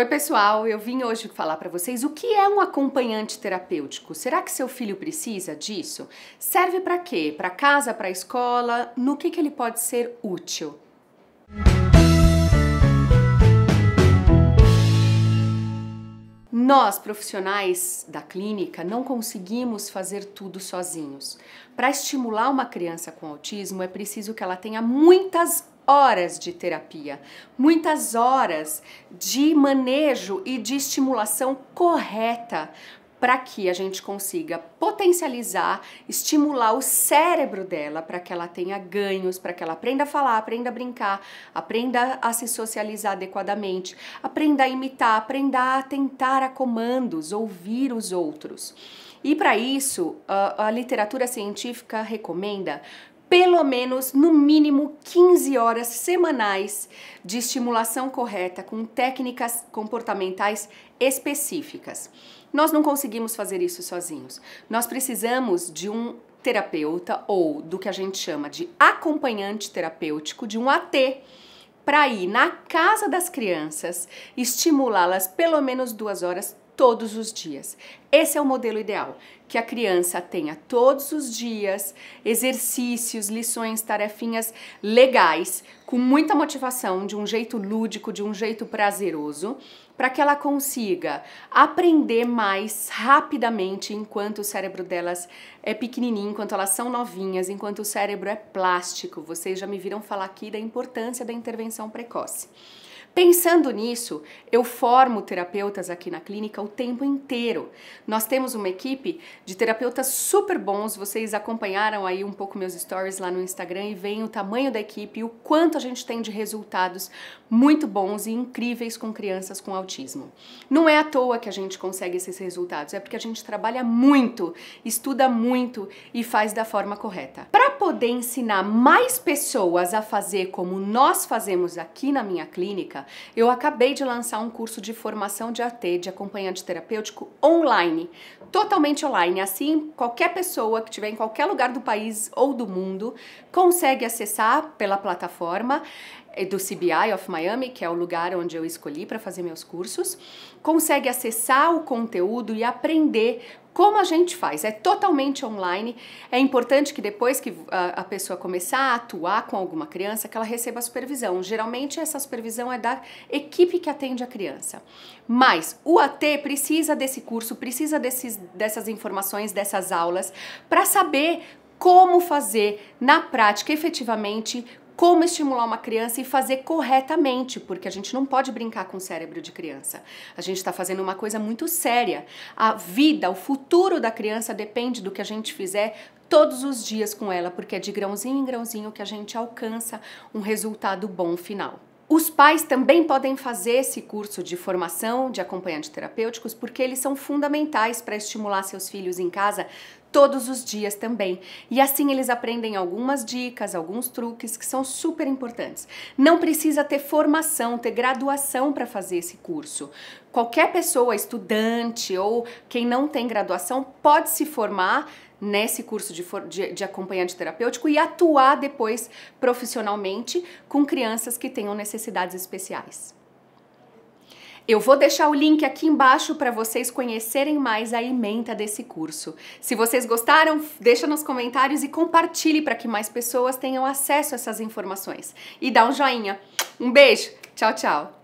Oi, pessoal, eu vim hoje falar para vocês o que é um acompanhante terapêutico. Será que seu filho precisa disso? Serve para quê? Para casa, para escola? No que, que ele pode ser útil? Nós, profissionais da clínica, não conseguimos fazer tudo sozinhos. Para estimular uma criança com autismo, é preciso que ela tenha muitas horas de terapia, muitas horas de manejo e de estimulação correta para que a gente consiga potencializar, estimular o cérebro dela para que ela tenha ganhos, para que ela aprenda a falar, aprenda a brincar, aprenda a se socializar adequadamente, aprenda a imitar, aprenda a tentar a comandos, ouvir os outros. E para isso, a, a literatura científica recomenda pelo menos, no mínimo, 15 horas semanais de estimulação correta com técnicas comportamentais específicas. Nós não conseguimos fazer isso sozinhos. Nós precisamos de um terapeuta ou do que a gente chama de acompanhante terapêutico, de um AT, para ir na casa das crianças, estimulá-las pelo menos duas horas todos os dias. Esse é o modelo ideal, que a criança tenha todos os dias exercícios, lições, tarefinhas legais, com muita motivação, de um jeito lúdico, de um jeito prazeroso, para que ela consiga aprender mais rapidamente enquanto o cérebro delas é pequenininho, enquanto elas são novinhas, enquanto o cérebro é plástico. Vocês já me viram falar aqui da importância da intervenção precoce. Pensando nisso, eu formo terapeutas aqui na clínica o tempo inteiro. Nós temos uma equipe de terapeutas super bons, vocês acompanharam aí um pouco meus stories lá no Instagram e veem o tamanho da equipe e o quanto a gente tem de resultados muito bons e incríveis com crianças com autismo. Não é à toa que a gente consegue esses resultados, é porque a gente trabalha muito, estuda muito e faz da forma correta. Pra poder ensinar mais pessoas a fazer como nós fazemos aqui na minha clínica, eu acabei de lançar um curso de formação de AT, de acompanhante terapêutico, online. Totalmente online. Assim, qualquer pessoa que estiver em qualquer lugar do país ou do mundo consegue acessar pela plataforma é do CBI of Miami, que é o lugar onde eu escolhi para fazer meus cursos, consegue acessar o conteúdo e aprender como a gente faz. É totalmente online. É importante que depois que ah, a, pessoa começar a atuar com alguma criança, que ela receba supervisão. Geralmente essa supervisão é da equipe que atende a criança. Mas o AT precisa desse curso, precisa desses, dessas informações, dessas aulas, para saber como fazer na prática efetivamente como estimular uma criança e fazer corretamente, porque a gente não pode brincar com o cérebro de criança. A gente está fazendo uma coisa muito séria. A vida, o futuro da criança depende do que a gente fizer todos os dias com ela, porque é de grãozinho em grãozinho que a gente alcança um resultado bom final. Os pais também podem fazer esse curso de formação de acompanhantes terapêuticos porque eles são fundamentais para estimular seus filhos em casa todos os dias também. E assim eles aprendem algumas dicas, alguns truques que são super importantes. Não precisa ter formação, ter graduação para fazer esse curso. Qualquer pessoa, estudante ou quem não tem graduação, pode se formar nesse curso de, de, de, acompanhante terapêutico e atuar depois profissionalmente com crianças que tenham necessidades especiais. Eu vou deixar o link aqui embaixo para vocês conhecerem mais a ementa desse curso. Se vocês gostaram, deixa nos comentários e compartilhe para que mais pessoas tenham acesso a essas informações. E dá um joinha. Um beijo, tchau, tchau!